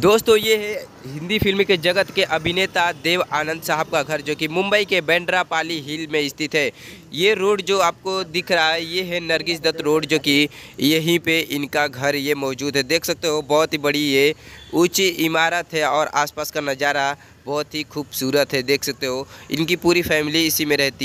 दोस्तों ये है हिंदी फिल्म के जगत के अभिनेता देव आनंद साहब का घर जो कि मुंबई के बेंड्रा पाली हिल में स्थित है ये रोड जो आपको दिख रहा है ये है नरगिस दत्त रोड जो कि यहीं पे इनका घर ये मौजूद है देख सकते हो बहुत ही बड़ी ये ऊंची इमारत है और आसपास का नज़ारा बहुत ही खूबसूरत है देख सकते हो इनकी पूरी फैमिली इसी में रहती है